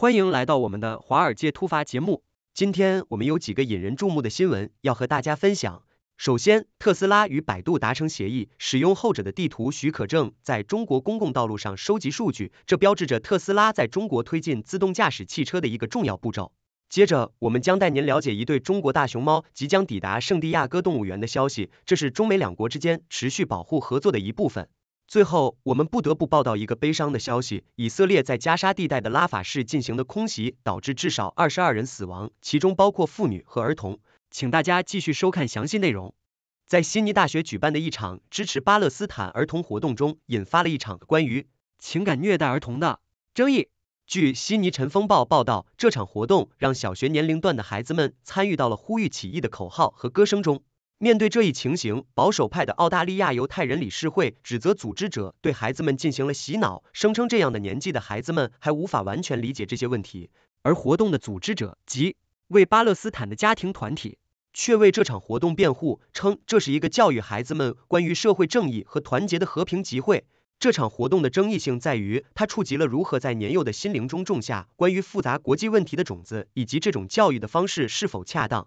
欢迎来到我们的华尔街突发节目。今天我们有几个引人注目的新闻要和大家分享。首先，特斯拉与百度达成协议，使用后者的地图许可证，在中国公共道路上收集数据，这标志着特斯拉在中国推进自动驾驶汽车的一个重要步骤。接着，我们将带您了解一对中国大熊猫即将抵达圣地亚哥动物园的消息，这是中美两国之间持续保护合作的一部分。最后，我们不得不报道一个悲伤的消息：以色列在加沙地带的拉法市进行的空袭导致至少二十二人死亡，其中包括妇女和儿童。请大家继续收看详细内容。在悉尼大学举办的一场支持巴勒斯坦儿童活动中，引发了一场关于情感虐待儿童的争议。据悉尼晨风报报道，这场活动让小学年龄段的孩子们参与到了呼吁起义的口号和歌声中。面对这一情形，保守派的澳大利亚犹太人理事会指责组织者对孩子们进行了洗脑，声称这样的年纪的孩子们还无法完全理解这些问题。而活动的组织者及为巴勒斯坦的家庭团体却为这场活动辩护，称这是一个教育孩子们关于社会正义和团结的和平集会。这场活动的争议性在于，它触及了如何在年幼的心灵中种下关于复杂国际问题的种子，以及这种教育的方式是否恰当。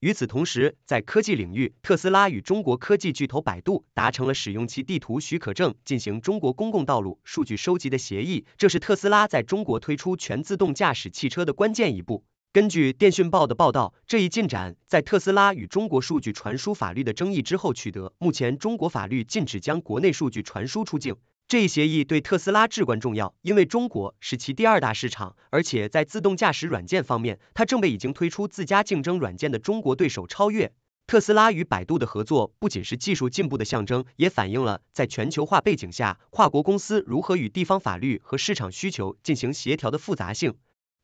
与此同时，在科技领域，特斯拉与中国科技巨头百度达成了使用其地图许可证进行中国公共道路数据收集的协议。这是特斯拉在中国推出全自动驾驶汽车的关键一步。根据电讯报的报道，这一进展在特斯拉与中国数据传输法律的争议之后取得。目前，中国法律禁止将国内数据传输出境。这一协议对特斯拉至关重要，因为中国是其第二大市场，而且在自动驾驶软件方面，它正被已经推出自家竞争软件的中国对手超越。特斯拉与百度的合作不仅是技术进步的象征，也反映了在全球化背景下，跨国公司如何与地方法律和市场需求进行协调的复杂性。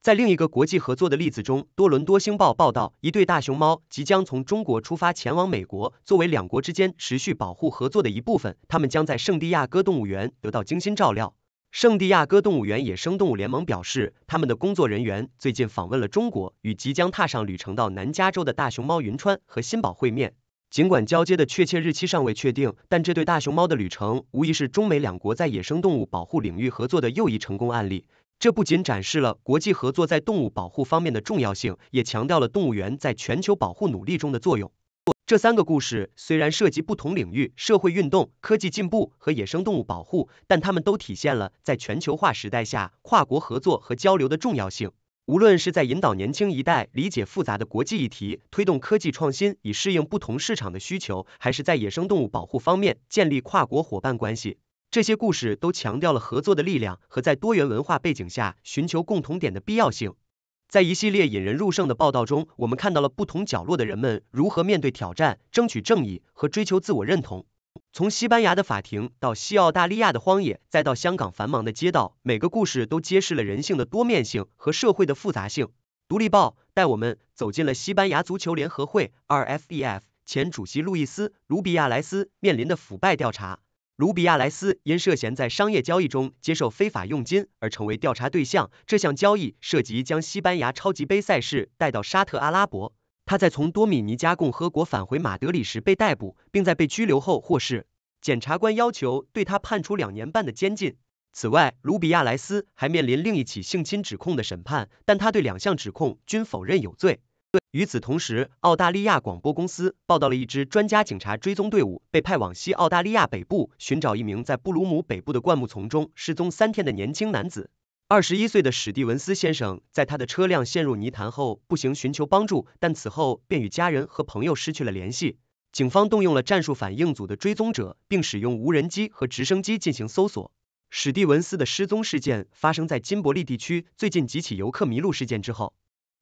在另一个国际合作的例子中，《多伦多星报》报道，一对大熊猫即将从中国出发前往美国。作为两国之间持续保护合作的一部分，它们将在圣地亚哥动物园得到精心照料。圣地亚哥动物园野生动物联盟表示，他们的工作人员最近访问了中国，与即将踏上旅程到南加州的大熊猫云川和新宝会面。尽管交接的确切日期尚未确定，但这对大熊猫的旅程无疑是中美两国在野生动物保护领域合作的又一成功案例。这不仅展示了国际合作在动物保护方面的重要性，也强调了动物园在全球保护努力中的作用。这三个故事虽然涉及不同领域，社会运动、科技进步和野生动物保护，但它们都体现了在全球化时代下跨国合作和交流的重要性。无论是在引导年轻一代理解复杂的国际议题，推动科技创新以适应不同市场的需求，还是在野生动物保护方面建立跨国伙伴关系。这些故事都强调了合作的力量和在多元文化背景下寻求共同点的必要性。在一系列引人入胜的报道中，我们看到了不同角落的人们如何面对挑战、争取正义和追求自我认同。从西班牙的法庭到西澳大利亚的荒野，再到香港繁忙的街道，每个故事都揭示了人性的多面性和社会的复杂性。《独立报》带我们走进了西班牙足球联合会 （RFEF） 前主席路易斯·卢比亚莱斯面临的腐败调查。卢比亚莱斯因涉嫌在商业交易中接受非法佣金而成为调查对象。这项交易涉及将西班牙超级杯赛事带到沙特阿拉伯。他在从多米尼加共和国返回马德里时被逮捕，并在被拘留后获释。检察官要求对他判处两年半的监禁。此外，卢比亚莱斯还面临另一起性侵指控的审判，但他对两项指控均否认有罪。与此同时，澳大利亚广播公司报道了一支专家警察追踪队伍被派往西澳大利亚北部寻找一名在布鲁姆北部的灌木丛中失踪三天的年轻男子。二十一岁的史蒂文斯先生在他的车辆陷入泥潭后步行寻求帮助，但此后便与家人和朋友失去了联系。警方动用了战术反应组的追踪者，并使用无人机和直升机进行搜索。史蒂文斯的失踪事件发生在金伯利地区最近几起游客迷路事件之后。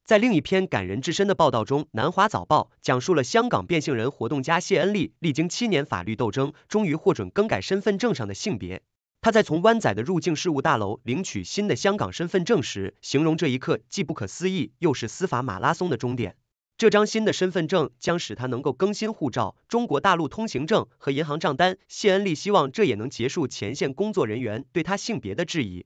在另一篇感人至深的报道中，《南华早报》讲述了香港变性人活动家谢恩利历经七年法律斗争，终于获准更改身份证上的性别。他在从湾仔的入境事务大楼领取新的香港身份证时，形容这一刻既不可思议，又是司法马拉松的终点。这张新的身份证将使他能够更新护照、中国大陆通行证和银行账单。谢恩利希望这也能结束前线工作人员对他性别的质疑。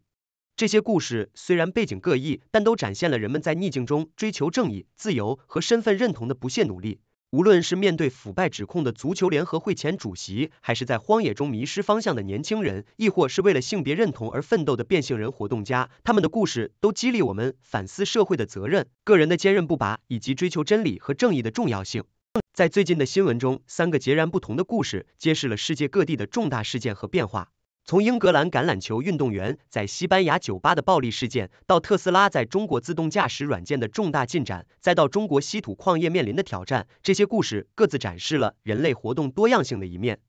这些故事虽然背景各异，但都展现了人们在逆境中追求正义、自由和身份认同的不懈努力。无论是面对腐败指控的足球联合会前主席，还是在荒野中迷失方向的年轻人，亦或是为了性别认同而奋斗的变性人活动家，他们的故事都激励我们反思社会的责任、个人的坚韧不拔以及追求真理和正义的重要性。在最近的新闻中，三个截然不同的故事揭示了世界各地的重大事件和变化。从英格兰橄榄球运动员在西班牙酒吧的暴力事件，到特斯拉在中国自动驾驶软件的重大进展，再到中国稀土矿业面临的挑战，这些故事各自展示了人类活动多样性的一面。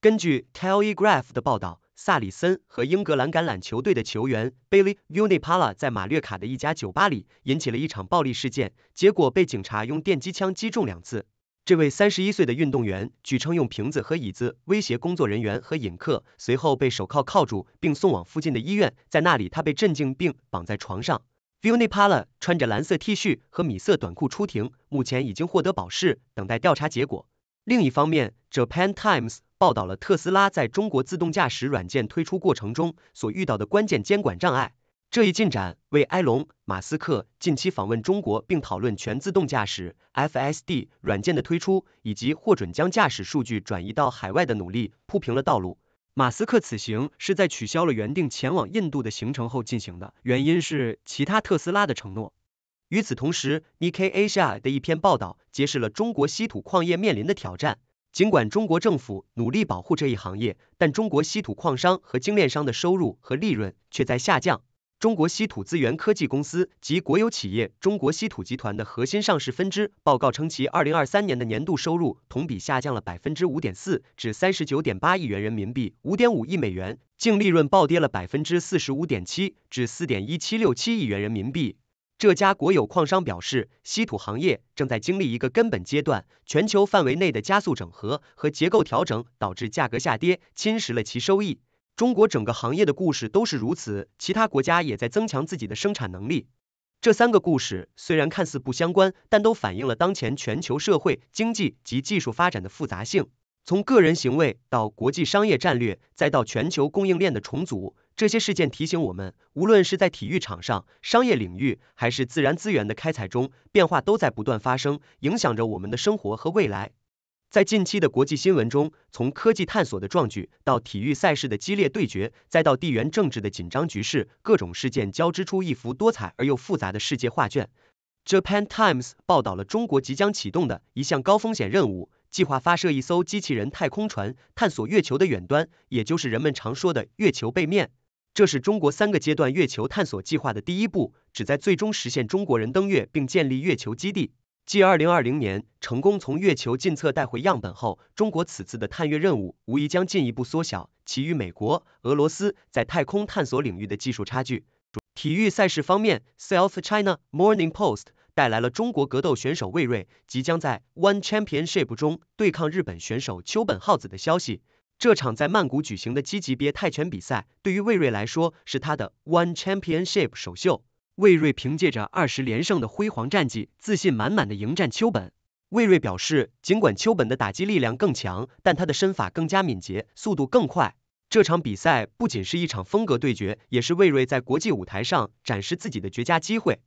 根据《Telegraph》的报道，萨里森和英格兰橄榄球队的球员 Billy Unipala 在马略卡的一家酒吧里引起了一场暴力事件，结果被警察用电击枪击中两次。这位三十一岁的运动员据称用瓶子和椅子威胁工作人员和引客，随后被手铐铐住，并送往附近的医院，在那里他被镇静并绑在床上。v u n i p a l a 穿着蓝色 T 恤和米色短裤出庭，目前已经获得保释，等待调查结果。另一方面，《Japan Times》报道了特斯拉在中国自动驾驶软件推出过程中所遇到的关键监管障碍。这一进展为埃隆·马斯克近期访问中国并讨论全自动驾驶 （FSD） 软件的推出，以及获准将驾驶数据转移到海外的努力铺平了道路。马斯克此行是在取消了原定前往印度的行程后进行的，原因是其他特斯拉的承诺。与此同时，Nik Asia 的一篇报道揭示了中国稀土矿业面临的挑战。尽管中国政府努力保护这一行业，但中国稀土矿商和精炼商的收入和利润却在下降。中国稀土资源科技公司及国有企业中国稀土集团的核心上市分支报告称，其2023年的年度收入同比下降了5.4%，至39.8亿元人民币 （5.5 亿美元），净利润暴跌了45.7%，至4.1767亿元人民币。这家国有矿商表示，稀土行业正在经历一个根本阶段，全球范围内的加速整合和结构调整导致价格下跌，侵蚀了其收益。中国整个行业的故事都是如此，其他国家也在增强自己的生产能力。这三个故事虽然看似不相关，但都反映了当前全球社会、经济及技术发展的复杂性。从个人行为到国际商业战略，再到全球供应链的重组，这些事件提醒我们，无论是在体育场上、商业领域，还是自然资源的开采中，变化都在不断发生，影响着我们的生活和未来。在近期的国际新闻中，从科技探索的壮举，到体育赛事的激烈对决，再到地缘政治的紧张局势，各种事件交织出一幅多彩而又复杂的世界画卷。《Japan Times》报道了中国即将启动的一项高风险任务，计划发射一艘机器人太空船，探索月球的远端，也就是人们常说的月球背面。这是中国三个阶段月球探索计划的第一步，旨在最终实现中国人登月并建立月球基地。继二零二零年成功从月球近侧带回样本后，中国此次的探月任务无疑将进一步缩小其与美国、俄罗斯在太空探索领域的技术差距。体育赛事方面，South China Morning Post 带来了中国格斗选手魏瑞即将在 One Championship 中对抗日本选手秋本浩子的消息。这场在曼谷举行的七级别泰拳比赛，对于魏瑞来说是他的 One Championship 首秀。魏瑞凭借着二十连胜的辉煌战绩，自信满满的迎战秋本。魏瑞表示，尽管秋本的打击力量更强，但他的身法更加敏捷，速度更快。这场比赛不仅是一场风格对决，也是魏瑞在国际舞台上展示自己的绝佳机会。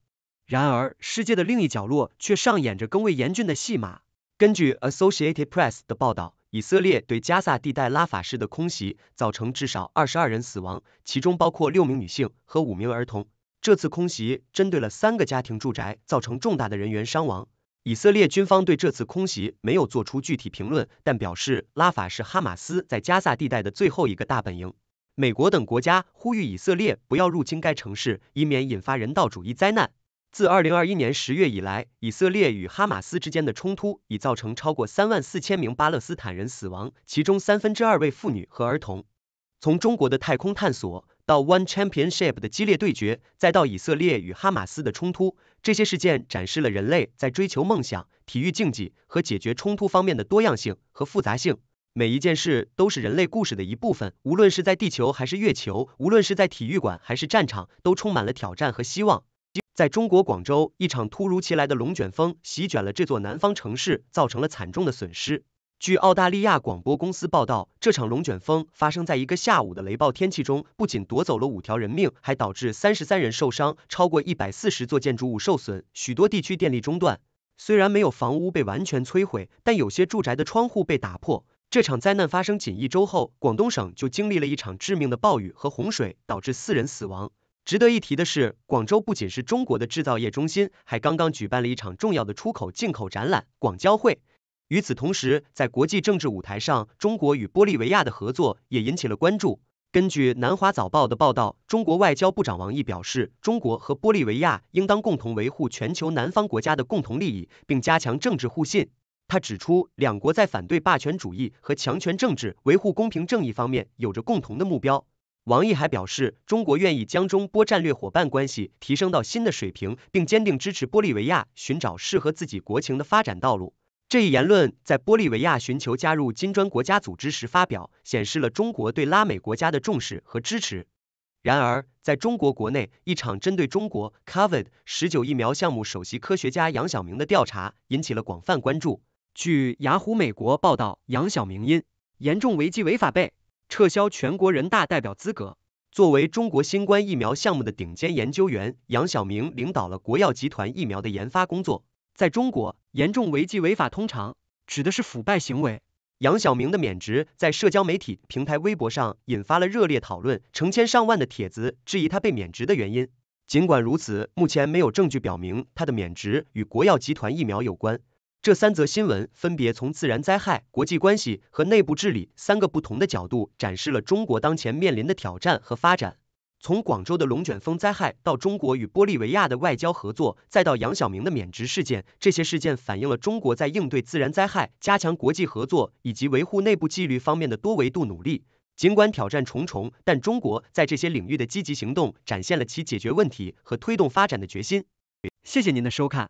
然而，世界的另一角落却上演着更为严峻的戏码。根据 Associated Press 的报道，以色列对加沙地带拉法市的空袭造成至少二十二人死亡，其中包括六名女性和五名儿童。这次空袭针对了三个家庭住宅，造成重大的人员伤亡。以色列军方对这次空袭没有做出具体评论，但表示拉法是哈马斯在加萨地带的最后一个大本营。美国等国家呼吁以色列不要入侵该城市，以免引发人道主义灾难。自二零二一年十月以来，以色列与哈马斯之间的冲突已造成超过三万四千名巴勒斯坦人死亡，其中三分之二为妇女和儿童。从中国的太空探索。到 One Championship 的激烈对决，再到以色列与哈马斯的冲突，这些事件展示了人类在追求梦想、体育竞技和解决冲突方面的多样性和复杂性。每一件事都是人类故事的一部分，无论是在地球还是月球，无论是在体育馆还是战场，都充满了挑战和希望。在中国广州，一场突如其来的龙卷风席卷了这座南方城市，造成了惨重的损失。据澳大利亚广播公司报道，这场龙卷风发生在一个下午的雷暴天气中，不仅夺走了五条人命，还导致三十三人受伤，超过一百四十座建筑物受损，许多地区电力中断。虽然没有房屋被完全摧毁，但有些住宅的窗户被打破。这场灾难发生仅一周后，广东省就经历了一场致命的暴雨和洪水，导致四人死亡。值得一提的是，广州不仅是中国的制造业中心，还刚刚举办了一场重要的出口进口展览——广交会。与此同时，在国际政治舞台上，中国与玻利维亚的合作也引起了关注。根据《南华早报》的报道，中国外交部长王毅表示，中国和玻利维亚应当共同维护全球南方国家的共同利益，并加强政治互信。他指出，两国在反对霸权主义和强权政治、维护公平正义方面有着共同的目标。王毅还表示，中国愿意将中波战略伙伴关系提升到新的水平，并坚定支持玻利维亚寻找适合自己国情的发展道路。这一言论在玻利维亚寻求加入金砖国家组织时发表，显示了中国对拉美国家的重视和支持。然而，在中国国内，一场针对中国 COVID 十九疫苗项目首席科学家杨晓明的调查引起了广泛关注。据雅虎美国报道，杨晓明因严重违纪违法被撤销全国人大代表资格。作为中国新冠疫苗项目的顶尖研究员，杨晓明领导了国药集团疫苗的研发工作。在中国，严重违纪违法通常指的是腐败行为。杨晓明的免职在社交媒体平台微博上引发了热烈讨论，成千上万的帖子质疑他被免职的原因。尽管如此，目前没有证据表明他的免职与国药集团疫苗有关。这三则新闻分别从自然灾害、国际关系和内部治理三个不同的角度展示了中国当前面临的挑战和发展。从广州的龙卷风灾害到中国与玻利维亚的外交合作，再到杨晓明的免职事件，这些事件反映了中国在应对自然灾害、加强国际合作以及维护内部纪律方面的多维度努力。尽管挑战重重，但中国在这些领域的积极行动展现了其解决问题和推动发展的决心。谢谢您的收看。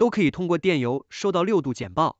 都可以通过电邮收到六度简报。